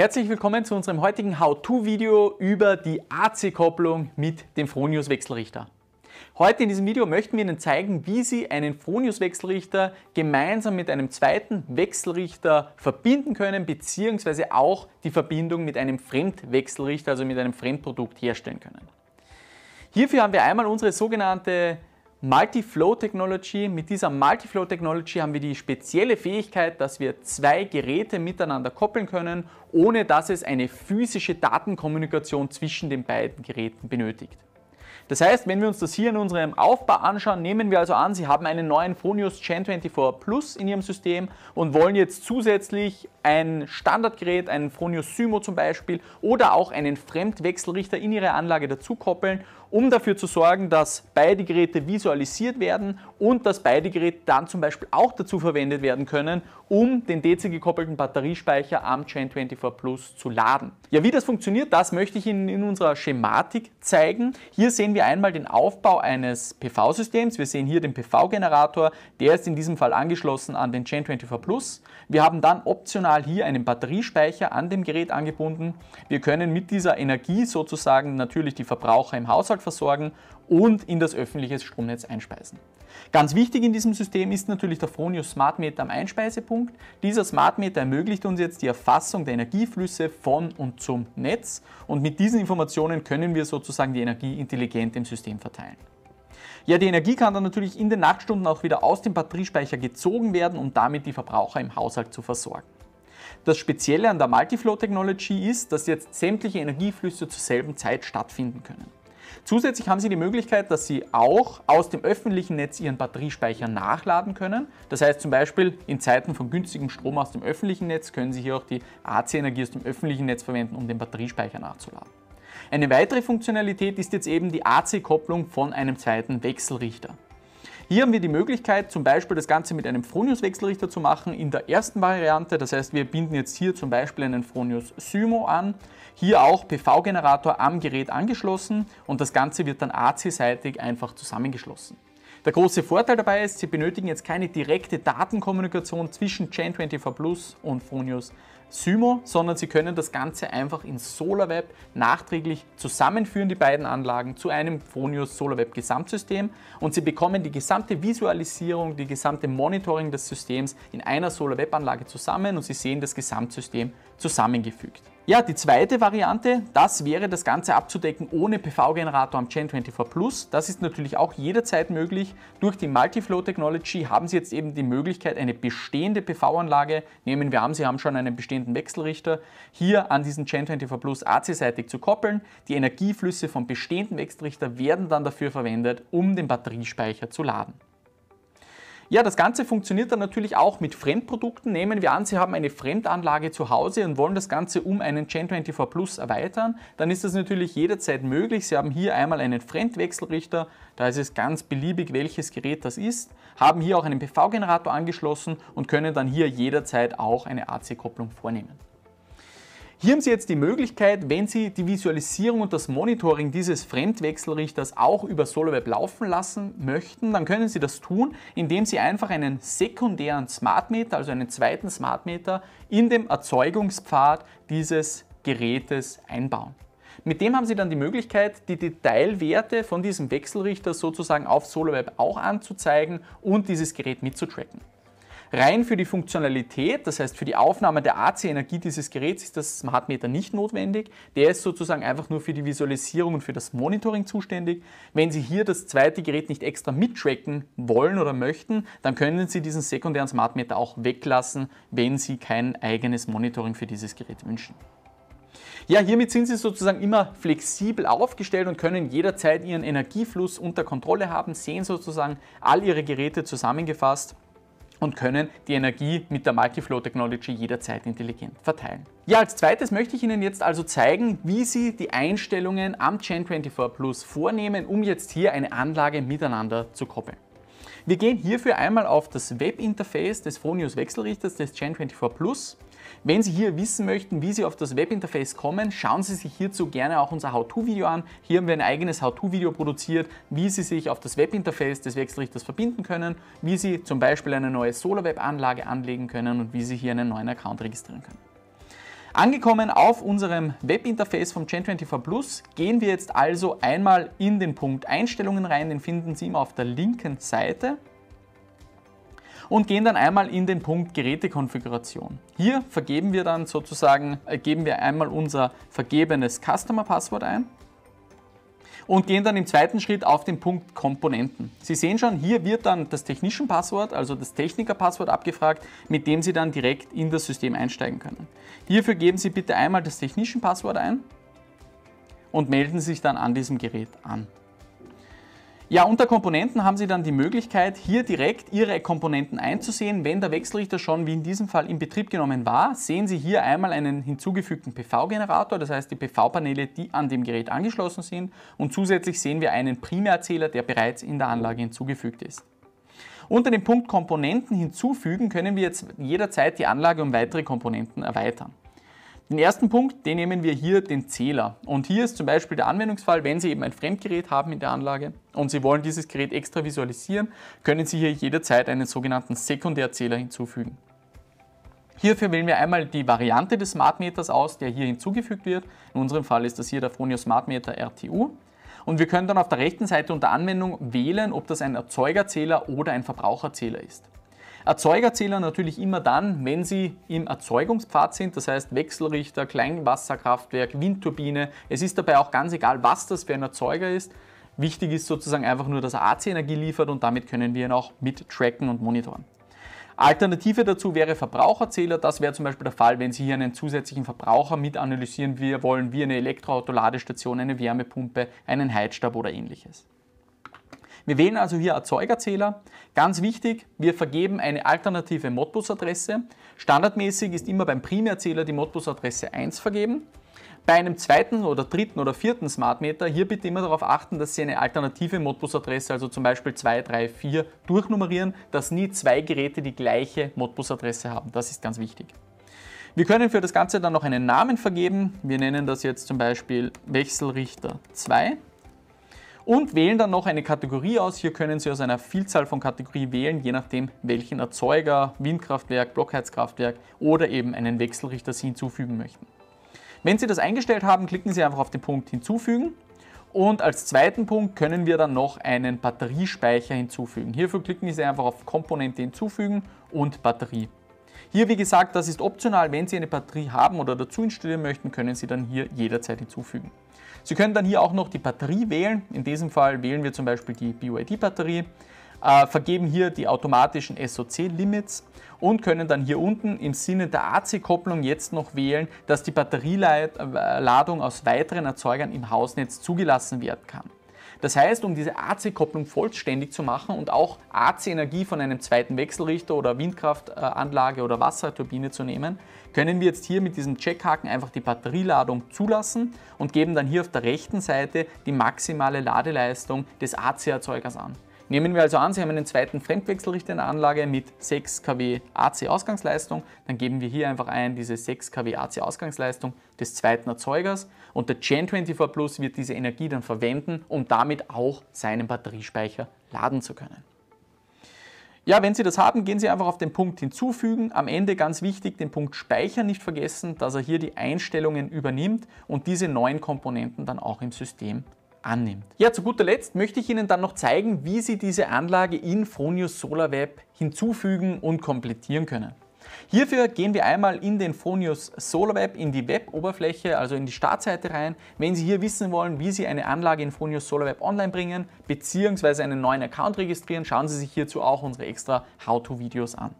Herzlich willkommen zu unserem heutigen How-To-Video über die AC-Kopplung mit dem Fronius-Wechselrichter. Heute in diesem Video möchten wir Ihnen zeigen, wie Sie einen Fronius-Wechselrichter gemeinsam mit einem zweiten Wechselrichter verbinden können, beziehungsweise auch die Verbindung mit einem Fremdwechselrichter, also mit einem Fremdprodukt herstellen können. Hierfür haben wir einmal unsere sogenannte Multiflow Technology. Mit dieser Multiflow Technology haben wir die spezielle Fähigkeit, dass wir zwei Geräte miteinander koppeln können, ohne dass es eine physische Datenkommunikation zwischen den beiden Geräten benötigt. Das heißt, wenn wir uns das hier in unserem Aufbau anschauen, nehmen wir also an, Sie haben einen neuen Fronius Gen 24 Plus in Ihrem System und wollen jetzt zusätzlich ein Standardgerät, einen Fronius Symo zum Beispiel oder auch einen Fremdwechselrichter in Ihre Anlage dazu koppeln um dafür zu sorgen, dass beide Geräte visualisiert werden und dass beide Geräte dann zum Beispiel auch dazu verwendet werden können, um den DC gekoppelten Batteriespeicher am Chain 24 Plus zu laden. Ja, wie das funktioniert, das möchte ich Ihnen in unserer Schematik zeigen. Hier sehen wir einmal den Aufbau eines PV-Systems. Wir sehen hier den PV-Generator, der ist in diesem Fall angeschlossen an den Chain 24 Plus. Wir haben dann optional hier einen Batteriespeicher an dem Gerät angebunden. Wir können mit dieser Energie sozusagen natürlich die Verbraucher im Haushalt Haushalt versorgen und in das öffentliche Stromnetz einspeisen. Ganz wichtig in diesem System ist natürlich der Fronius Smart Meter am Einspeisepunkt. Dieser Smart Meter ermöglicht uns jetzt die Erfassung der Energieflüsse von und zum Netz und mit diesen Informationen können wir sozusagen die Energie intelligent im System verteilen. Ja, die Energie kann dann natürlich in den Nachtstunden auch wieder aus dem Batteriespeicher gezogen werden, um damit die Verbraucher im Haushalt zu versorgen. Das Spezielle an der Multiflow Technology ist, dass jetzt sämtliche Energieflüsse zur selben Zeit stattfinden können. Zusätzlich haben Sie die Möglichkeit, dass Sie auch aus dem öffentlichen Netz Ihren Batteriespeicher nachladen können. Das heißt zum Beispiel in Zeiten von günstigem Strom aus dem öffentlichen Netz können Sie hier auch die AC-Energie aus dem öffentlichen Netz verwenden, um den Batteriespeicher nachzuladen. Eine weitere Funktionalität ist jetzt eben die AC-Kopplung von einem zweiten Wechselrichter. Hier haben wir die Möglichkeit, zum Beispiel das Ganze mit einem Fronius-Wechselrichter zu machen in der ersten Variante. Das heißt, wir binden jetzt hier zum Beispiel einen Fronius Symo an, hier auch PV-Generator am Gerät angeschlossen und das Ganze wird dann AC-seitig einfach zusammengeschlossen. Der große Vorteil dabei ist, Sie benötigen jetzt keine direkte Datenkommunikation zwischen Gen24 Plus und Fronius Sumo, sondern Sie können das Ganze einfach in SolarWeb nachträglich zusammenführen, die beiden Anlagen zu einem Phonius SolarWeb Gesamtsystem und Sie bekommen die gesamte Visualisierung, die gesamte Monitoring des Systems in einer SolarWeb Anlage zusammen und Sie sehen das Gesamtsystem zusammengefügt. Ja, die zweite Variante, das wäre das Ganze abzudecken ohne PV-Generator am Gen 24 Plus. Das ist natürlich auch jederzeit möglich. Durch die Multiflow-Technology haben Sie jetzt eben die Möglichkeit, eine bestehende PV-Anlage, nehmen wir an, Sie haben schon einen bestehenden bestehenden Wechselrichter hier an diesen Gen 24 Plus AC-seitig zu koppeln. Die Energieflüsse vom bestehenden Wechselrichter werden dann dafür verwendet, um den Batteriespeicher zu laden. Ja, das Ganze funktioniert dann natürlich auch mit Fremdprodukten. Nehmen wir an, Sie haben eine Fremdanlage zu Hause und wollen das Ganze um einen Gen24 Plus erweitern, dann ist das natürlich jederzeit möglich. Sie haben hier einmal einen Fremdwechselrichter, da ist es ganz beliebig, welches Gerät das ist, haben hier auch einen PV-Generator angeschlossen und können dann hier jederzeit auch eine AC-Kopplung vornehmen. Hier haben Sie jetzt die Möglichkeit, wenn Sie die Visualisierung und das Monitoring dieses Fremdwechselrichters auch über SolarWeb laufen lassen möchten, dann können Sie das tun, indem Sie einfach einen sekundären Smart Meter, also einen zweiten Smart Meter, in dem Erzeugungspfad dieses Gerätes einbauen. Mit dem haben Sie dann die Möglichkeit, die Detailwerte von diesem Wechselrichter sozusagen auf SolarWeb auch anzuzeigen und dieses Gerät mitzutracken. Rein für die Funktionalität, das heißt für die Aufnahme der AC-Energie dieses Geräts, ist das Smart Meter nicht notwendig. Der ist sozusagen einfach nur für die Visualisierung und für das Monitoring zuständig. Wenn Sie hier das zweite Gerät nicht extra mittracken wollen oder möchten, dann können Sie diesen sekundären Smart Meter auch weglassen, wenn Sie kein eigenes Monitoring für dieses Gerät wünschen. Ja, hiermit sind Sie sozusagen immer flexibel aufgestellt und können jederzeit Ihren Energiefluss unter Kontrolle haben, sehen sozusagen all Ihre Geräte zusammengefasst und können die Energie mit der Multiflow Technology jederzeit intelligent verteilen. Ja, als zweites möchte ich Ihnen jetzt also zeigen, wie Sie die Einstellungen am Gen 24 Plus vornehmen, um jetzt hier eine Anlage miteinander zu koppeln. Wir gehen hierfür einmal auf das Webinterface des Fronius Wechselrichters des Gen 24 Plus wenn Sie hier wissen möchten, wie Sie auf das Webinterface kommen, schauen Sie sich hierzu gerne auch unser How-To-Video an. Hier haben wir ein eigenes How-To-Video produziert, wie Sie sich auf das Webinterface des Wechselrichters verbinden können, wie Sie zum Beispiel eine neue SolarWeb-Anlage anlegen können und wie Sie hier einen neuen Account registrieren können. Angekommen auf unserem Webinterface vom Gen24 Plus gehen wir jetzt also einmal in den Punkt Einstellungen rein, den finden Sie immer auf der linken Seite und gehen dann einmal in den Punkt Gerätekonfiguration. Hier vergeben wir dann sozusagen, äh, geben wir einmal unser vergebenes Customer Passwort ein und gehen dann im zweiten Schritt auf den Punkt Komponenten. Sie sehen schon, hier wird dann das technische Passwort, also das Techniker-Passwort abgefragt, mit dem Sie dann direkt in das System einsteigen können. Hierfür geben Sie bitte einmal das technische Passwort ein und melden Sie sich dann an diesem Gerät an. Ja, unter Komponenten haben Sie dann die Möglichkeit, hier direkt Ihre Komponenten einzusehen. Wenn der Wechselrichter schon, wie in diesem Fall, in Betrieb genommen war, sehen Sie hier einmal einen hinzugefügten PV-Generator, das heißt die PV-Paneele, die an dem Gerät angeschlossen sind. Und zusätzlich sehen wir einen Primärzähler, der bereits in der Anlage hinzugefügt ist. Unter dem Punkt Komponenten hinzufügen können wir jetzt jederzeit die Anlage um weitere Komponenten erweitern. Den ersten Punkt, den nehmen wir hier den Zähler. Und hier ist zum Beispiel der Anwendungsfall, wenn Sie eben ein Fremdgerät haben in der Anlage und Sie wollen dieses Gerät extra visualisieren, können Sie hier jederzeit einen sogenannten Sekundärzähler hinzufügen. Hierfür wählen wir einmal die Variante des Smart Meters aus, der hier hinzugefügt wird. In unserem Fall ist das hier der Fronio Smart Meter RTU. Und wir können dann auf der rechten Seite unter Anwendung wählen, ob das ein Erzeugerzähler oder ein Verbraucherzähler ist. Erzeugerzähler natürlich immer dann, wenn sie im Erzeugungspfad sind, das heißt Wechselrichter, Kleinwasserkraftwerk, Windturbine. Es ist dabei auch ganz egal, was das für ein Erzeuger ist. Wichtig ist sozusagen einfach nur, dass er AC-Energie liefert und damit können wir ihn auch mit tracken und monitoren. Alternative dazu wäre Verbraucherzähler. Das wäre zum Beispiel der Fall, wenn Sie hier einen zusätzlichen Verbraucher mit analysieren wollen, wie eine Elektroautoladestation, eine Wärmepumpe, einen Heizstab oder ähnliches. Wir wählen also hier Erzeugerzähler. Ganz wichtig, wir vergeben eine alternative Modbus-Adresse. Standardmäßig ist immer beim Primärzähler die Modbus-Adresse 1 vergeben. Bei einem zweiten oder dritten oder vierten Smart Meter hier bitte immer darauf achten, dass Sie eine alternative Modbus-Adresse, also zum Beispiel 2, 3, 4, durchnummerieren, dass nie zwei Geräte die gleiche Modbus-Adresse haben. Das ist ganz wichtig. Wir können für das Ganze dann noch einen Namen vergeben. Wir nennen das jetzt zum Beispiel Wechselrichter 2 und wählen dann noch eine Kategorie aus. Hier können Sie aus also einer Vielzahl von Kategorien wählen, je nachdem welchen Erzeuger, Windkraftwerk, Blockheizkraftwerk oder eben einen Wechselrichter Sie hinzufügen möchten. Wenn Sie das eingestellt haben, klicken Sie einfach auf den Punkt hinzufügen und als zweiten Punkt können wir dann noch einen Batteriespeicher hinzufügen. Hierfür klicken Sie einfach auf Komponente hinzufügen und Batterie. Hier, wie gesagt, das ist optional. Wenn Sie eine Batterie haben oder dazu installieren möchten, können Sie dann hier jederzeit hinzufügen. Sie können dann hier auch noch die Batterie wählen. In diesem Fall wählen wir zum Beispiel die BYD-Batterie, äh, vergeben hier die automatischen SOC-Limits und können dann hier unten im Sinne der AC-Kopplung jetzt noch wählen, dass die Batterieladung aus weiteren Erzeugern im Hausnetz zugelassen werden kann. Das heißt, um diese AC-Kopplung vollständig zu machen und auch AC-Energie von einem zweiten Wechselrichter oder Windkraftanlage oder Wasserturbine zu nehmen, können wir jetzt hier mit diesem Checkhaken einfach die Batterieladung zulassen und geben dann hier auf der rechten Seite die maximale Ladeleistung des AC-Erzeugers an. Nehmen wir also an, Sie haben einen zweiten Fremdwechselrichter in der Anlage mit 6 kW AC Ausgangsleistung, dann geben wir hier einfach ein diese 6 kW AC Ausgangsleistung des zweiten Erzeugers und der Gen24 Plus wird diese Energie dann verwenden, um damit auch seinen Batteriespeicher laden zu können. Ja, wenn Sie das haben, gehen Sie einfach auf den Punkt hinzufügen. Am Ende ganz wichtig, den Punkt Speichern nicht vergessen, dass er hier die Einstellungen übernimmt und diese neuen Komponenten dann auch im System annimmt. Ja, zu guter Letzt möchte ich Ihnen dann noch zeigen, wie Sie diese Anlage in Fronius SolarWeb hinzufügen und komplettieren können. Hierfür gehen wir einmal in den Fronius SolarWeb, in die Web-Oberfläche, also in die Startseite rein. Wenn Sie hier wissen wollen, wie Sie eine Anlage in Fronius SolarWeb online bringen, bzw. einen neuen Account registrieren, schauen Sie sich hierzu auch unsere extra How-To-Videos an.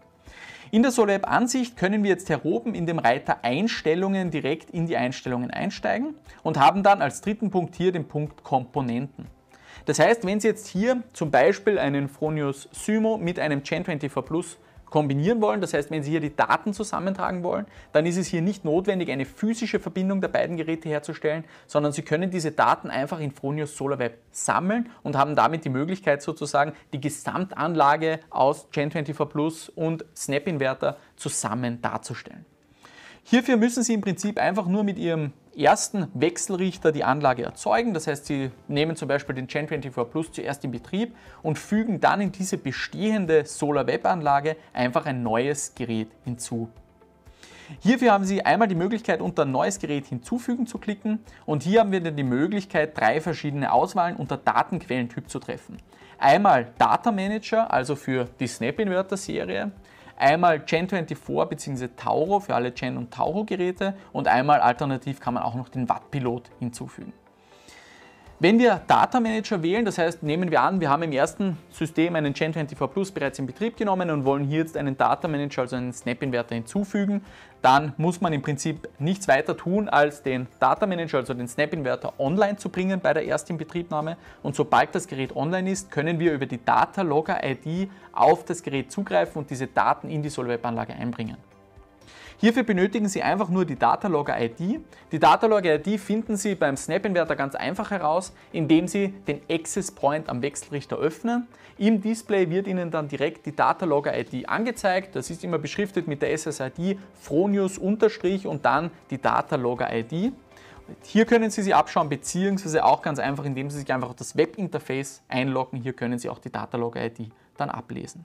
In der SoloApp-Ansicht können wir jetzt hier oben in dem Reiter Einstellungen direkt in die Einstellungen einsteigen und haben dann als dritten Punkt hier den Punkt Komponenten. Das heißt, wenn Sie jetzt hier zum Beispiel einen Fronius Symo mit einem Gen 24 Plus kombinieren wollen, das heißt, wenn Sie hier die Daten zusammentragen wollen, dann ist es hier nicht notwendig, eine physische Verbindung der beiden Geräte herzustellen, sondern Sie können diese Daten einfach in Fronius SolarWeb sammeln und haben damit die Möglichkeit sozusagen die Gesamtanlage aus Gen24 Plus und Snap Inverter zusammen darzustellen. Hierfür müssen Sie im Prinzip einfach nur mit Ihrem ersten Wechselrichter die Anlage erzeugen. Das heißt, Sie nehmen zum Beispiel den Gen 24 Plus zuerst in Betrieb und fügen dann in diese bestehende Solar Web Anlage einfach ein neues Gerät hinzu. Hierfür haben Sie einmal die Möglichkeit, unter Neues Gerät hinzufügen zu klicken und hier haben wir dann die Möglichkeit, drei verschiedene Auswahlen unter Datenquellentyp zu treffen. Einmal Data Manager, also für die Snap Inverter Serie, Einmal Gen24 bzw. Tauro für alle Gen- und Tauro-Geräte und einmal alternativ kann man auch noch den Wattpilot hinzufügen. Wenn wir Data Manager wählen, das heißt, nehmen wir an, wir haben im ersten System einen Gen24 Plus bereits in Betrieb genommen und wollen hier jetzt einen Data Manager, also einen Snap-Inverter hinzufügen, dann muss man im Prinzip nichts weiter tun, als den Data Manager, also den Snap-Inverter online zu bringen bei der ersten Betriebnahme. Und sobald das Gerät online ist, können wir über die Data Logger ID auf das Gerät zugreifen und diese Daten in die Solweb-Anlage einbringen. Hierfür benötigen Sie einfach nur die Datalogger-ID. Die Datalogger-ID finden Sie beim Snap-Inverter ganz einfach heraus, indem Sie den Access Point am Wechselrichter öffnen. Im Display wird Ihnen dann direkt die Datalogger-ID angezeigt. Das ist immer beschriftet mit der SSID Fronius unterstrich und dann die Datalogger-ID. Hier können Sie sie abschauen, beziehungsweise auch ganz einfach, indem Sie sich einfach auf das Webinterface einloggen. Hier können Sie auch die Datalogger-ID dann ablesen.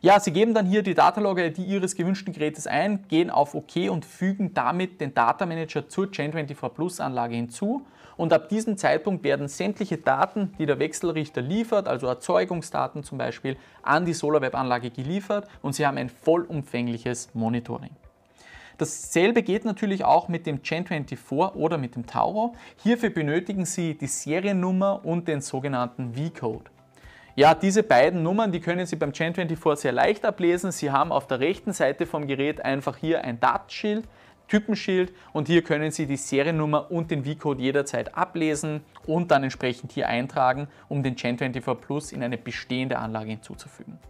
Ja, Sie geben dann hier die Datalogger id Ihres gewünschten Gerätes ein, gehen auf OK und fügen damit den Data Manager zur Gen24 Plus Anlage hinzu. Und ab diesem Zeitpunkt werden sämtliche Daten, die der Wechselrichter liefert, also Erzeugungsdaten zum Beispiel, an die SolarWeb-Anlage geliefert und Sie haben ein vollumfängliches Monitoring. Dasselbe geht natürlich auch mit dem Gen24 oder mit dem Tauro. Hierfür benötigen Sie die Seriennummer und den sogenannten V-Code. Ja, diese beiden Nummern, die können Sie beim Gen24 sehr leicht ablesen. Sie haben auf der rechten Seite vom Gerät einfach hier ein Datenschild, Typenschild und hier können Sie die Seriennummer und den V-Code jederzeit ablesen und dann entsprechend hier eintragen, um den Gen24 Plus in eine bestehende Anlage hinzuzufügen.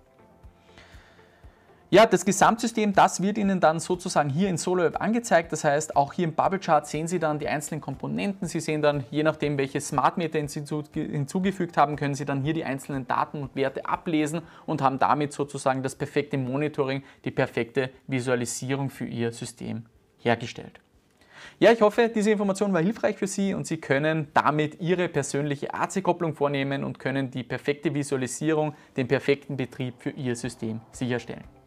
Ja, das Gesamtsystem, das wird Ihnen dann sozusagen hier in SoloApp angezeigt. Das heißt, auch hier im Bubble Chart sehen Sie dann die einzelnen Komponenten. Sie sehen dann, je nachdem, welche Smart Meter Sie hinzugefügt haben, können Sie dann hier die einzelnen Daten und Werte ablesen und haben damit sozusagen das perfekte Monitoring, die perfekte Visualisierung für Ihr System hergestellt. Ja, ich hoffe, diese Information war hilfreich für Sie und Sie können damit Ihre persönliche AC-Kopplung vornehmen und können die perfekte Visualisierung, den perfekten Betrieb für Ihr System sicherstellen.